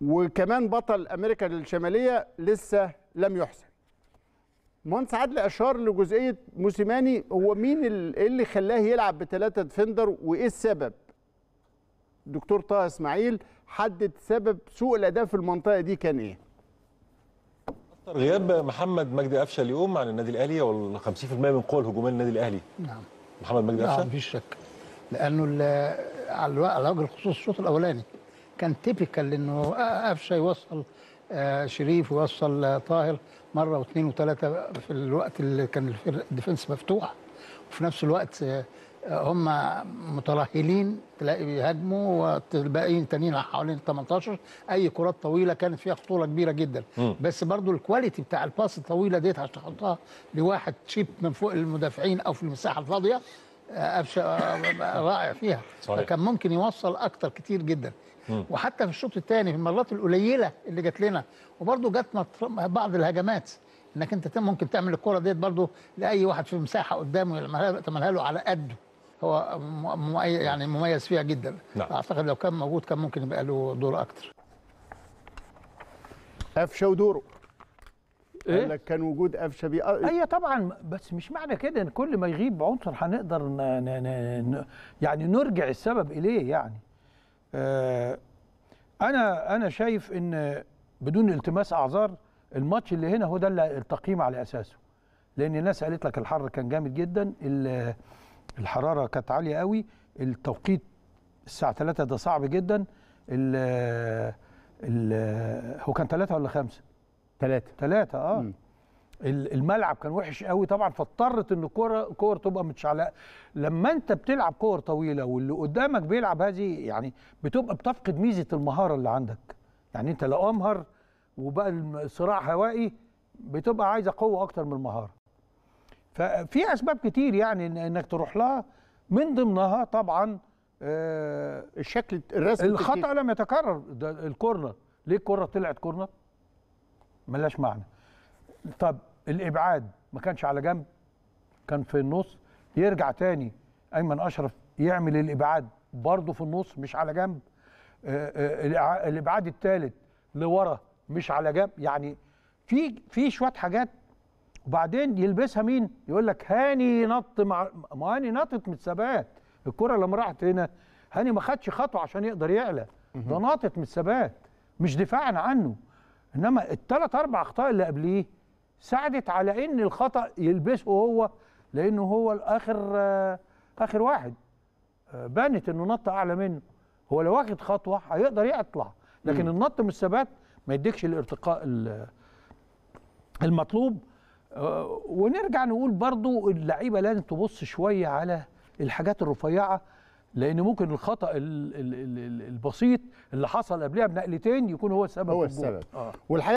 وكمان بطل امريكا الشماليه لسه لم يحسن مهندس عدل اشار لجزئيه موسيماني هو مين إيه اللي خلاه يلعب بثلاثه ديفندر وايه السبب دكتور طه اسماعيل حدد سبب سوء الاداء في المنطقه دي كان ايه غياب محمد مجدي قفشه اليوم عن النادي الاهلي وال 50% من قوى الهجوميه للنادي الاهلي نعم محمد مجدي نعم، قفشه نعم مفيش شك لانه على وجه الخصوص الشوط الاولاني كان تيبيكال انه قفشه يوصل شريف ويوصل طاهر مره واثنين وثلاثه في الوقت اللي كان الديفنس مفتوح وفي نفس الوقت هم مترهلين تلاقي بيهاجموا والباقيين الثانيين حوالين 18 اي كرات طويله كانت فيها خطوره كبيره جدا م. بس برضو الكواليتي بتاع الباس الطويله ديت عشان تحطها لواحد شيب من فوق المدافعين او في المساحه الفاضيه قفشه رائع فيها صحيح. فكان ممكن يوصل اكتر كتير جدا وحتى في الشوط الثاني في المرات القليله اللي جت لنا وبرده جاتنا بعض الهجمات انك انت ممكن تعمل الكره ديت برده لاي واحد في مساحه قدامه تعملها له على قده هو يعني مميز فيها جدا نعم. اعتقد لو كان موجود كان ممكن يبقى له دور اكتر قفشه ودوره إيه؟ قال لك كان وجود قفشه بي آه. ايوه طبعا بس مش معنى كده ان كل ما يغيب عنصر هنقدر ن... ن... ن... يعني نرجع السبب اليه يعني آه، انا انا شايف ان بدون التماس اعذار الماتش اللي هنا هو ده اللي التقييم على اساسه لان الناس قالت لك الحر كان جامد جدا الحراره كانت عاليه قوي التوقيت الساعه 3 ده صعب جدا ال ال هو كان 3 ولا 5 3 3 اه م. الملعب كان وحش قوي طبعا فاضطرت ان الكوره كور تبقى متشعلقه لما انت بتلعب كور طويله واللي قدامك بيلعب هذه يعني بتبقى بتفقد ميزه المهاره اللي عندك يعني انت لو امهر وبقى الصراع هوائي بتبقى عايزه قوه اكتر من المهاره ففي اسباب كتير يعني انك تروح لها من ضمنها طبعا آه، الشكل الرسم الخطا لم يتكرر ده الكورنر ليه الكره طلعت كورنر ملاش معنى طب الابعاد ما كانش على جنب كان في النص يرجع تاني ايمن اشرف يعمل الابعاد برضه في النص مش على جنب آه، آه، الابعاد الثالث لورا مش على جنب يعني في في شويه حاجات وبعدين يلبسها مين يقول لك هاني نط مع ما هاني نطت من الثبات الكره لما راحت هنا هاني ما خدش خطوه عشان يقدر يعلى ده ناطت من الثبات مش دفاعا عنه انما الثلاث اربع اخطاء اللي قبليه ساعدت على ان الخطا يلبسه هو لانه هو الاخر آه، اخر واحد آه، بانت انه نط اعلى منه هو لو واخد خطوه هيقدر يطلع لكن م. النط من الثبات ما يديكش الارتقاء المطلوب آه، ونرجع نقول برضو اللعيبه لازم تبص شويه على الحاجات الرفيعه لان ممكن الخطا البسيط اللي حصل قبلها بنقلتين يكون هو السبب هو السبب آه. والحقيقه